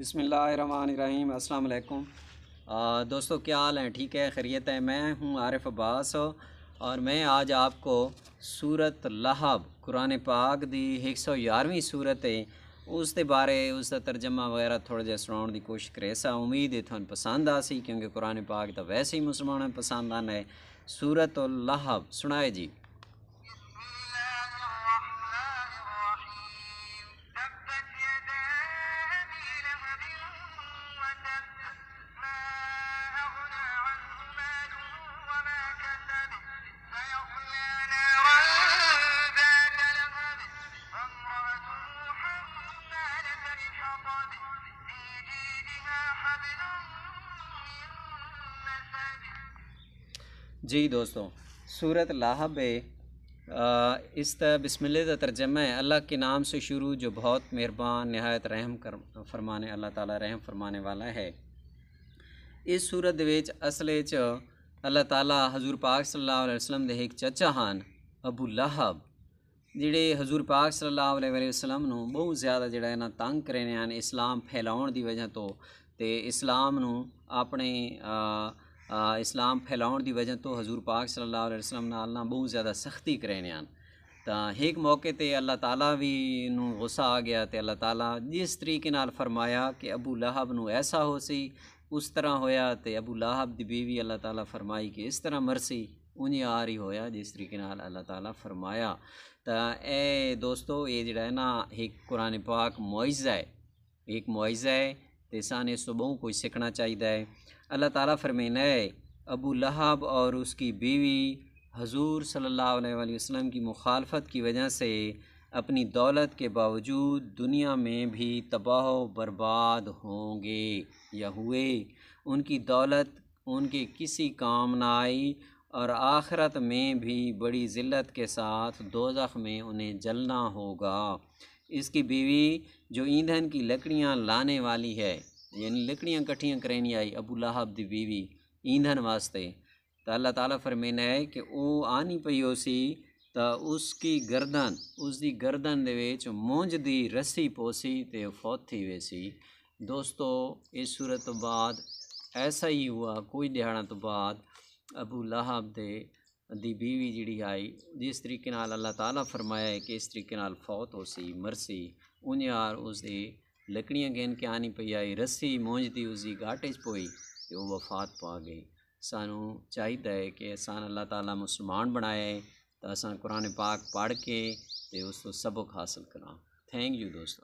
बसमीम् अलकुम दोस्तों क्या हाल है ठीक है खैरियत है मैं हूँ आरिफ अब्बास और मैं आज आपको सूरत लहब कुरान पाक दी एक सौ ग्यारहवीं सूरत है उसके बारे उसका तर्जमा वगैरह थोड़ा जहा सुना की कोशिश करे सा उम्मीद है थोड़ा पसंद आ सी क्योंकि कुरान पाक तो वैसे ही मुसलमान पसंद आना है सूरत लहब सुनाए जी जी दोस्तों सूरत लाहब इस बसमिल्ल तर्जमा है अल्लाह के नाम से शुरू जो बहुत मेहरबान नहायत रहम कर फरमाने अल्लाह ताला रहम फरमाने वाला है इस सूरत असले च अल्लाह ताला हजूर पाक सल्लल्लाहु अलैहि वसल्लम दे एक चाचा हैं अबू लाहब जिड़े हजूर पाक सल्लल्लाहु अलैहि वसल्लम बहुत ज़्यादा जरा तंग करे इस्लाम फैलाने की वजह तो तो इस्लाम अपने इस्लाम फैलाने की वजह तो हजूर पाक सल्ला वसलम बहुत ज़्यादा सख्ती कर रहे हैं तो एक मौके पर अल्लाह तला भी गुस्सा आ गया तो अल्लाह तला जिस तरीके फरमाया कि अबू लाहब न ऐसा हो सी उस तरह होया तो अबू लाहब की बीवी अल्लाह तला फरमाई कि इस तरह मरसी उं आ रही होया जिस तरीके अल्लाह तला फरमाया तो यह दोस्तों ये जड़ा है ना एक कुरान पाक मुआजा है एक मुआइजा है તેસાને સુબઉ કોય સિકના ચાહીદ હૈ અલ્લાહ તઆલા ફરમાઈના હે અબુ લહબ ઓર ઉસકી બીવી હઝુર સલ્લલ્લાહુ અલહી વસલમ કી મુખાલફત કી વજહ સે અપની દૌલત કે બાવજુદ દુનિયા મેં ભી તબાહ ઓર બરબાદ હોંગે યહૂએ ઉનકી દૌલત ઉનકે કિસિ કામ ના આઈ ઓર આખિરત મેં ભી બડી ઝિલત કે સાથ દોઝખ મેં ઉને જલના હોગા इसकी बीवी जो ईंधन की लकड़ियाँ लाने वाली है यानी लकड़ियाँ इकट्ठियाँ करनी आई अबू लाहब दी बीवी ईंधन वास्ते तो अल्लाह ताला फरमेन है कि वो आनी पई उसी तो उसकी गर्दन उसकी गर्दन दे ਵਿੱਚ ਮੂੰਝ पोसी तो फौत थी वे सी दोस्तों इस ਸੂਰਤ ਤੋਂ तो बाद ऐसा ही हुआ कुछ दिहाड़ा तो बाद अबू ਲਾਹਬ ਦੇ ਦੀ بیوی ਜਿਹੜੀ ਆਈ ਜਿਸ ਤਰੀਕੇ ਨਾਲ ਅੱਲਾਹ ਤਾਲਾ ਫਰਮਾਇਆ ਹੈ ਕਿ ਇਸ ਤਰੀਕੇ ਨਾਲ ਫੌਤ ਹੋਸੀ ਮਰਸੀ ਉਹਨੇ ਯਾਰ ਉਸਦੇ ਲੱਕੜੀਆਂ ਗੇਨ ਕੇ ਆਣੀ ਪਈ ਆਈ ਰੱਸੀ ਮੋਂਜਦੀ ਉਸਦੀ ਗਾਟੇ 'ਚ ਪਈ ਤੇ ਉਹ ਵਫਾਤ ਪਾ ਗਈ ਸਾਨੂੰ ਚਾਹੀਦਾ ਹੈ ਕਿ ਅਸਾਂ ਅੱਲਾਹ ਤਾਲਾ ਮੁਸਲਮਾਨ ਬਣਾਏ ਤਾਂ ਅਸਾਂ ਕੁਰਾਨ ਪਾਕ ਪੜ੍ਹ ਕੇ ਤੇ ਉਸ ਤੋਂ ਸਬਕ ਹਾਸਲ ਕਰਾਂ ਥੈਂਕ ਯੂ ਦੋਸਤੋ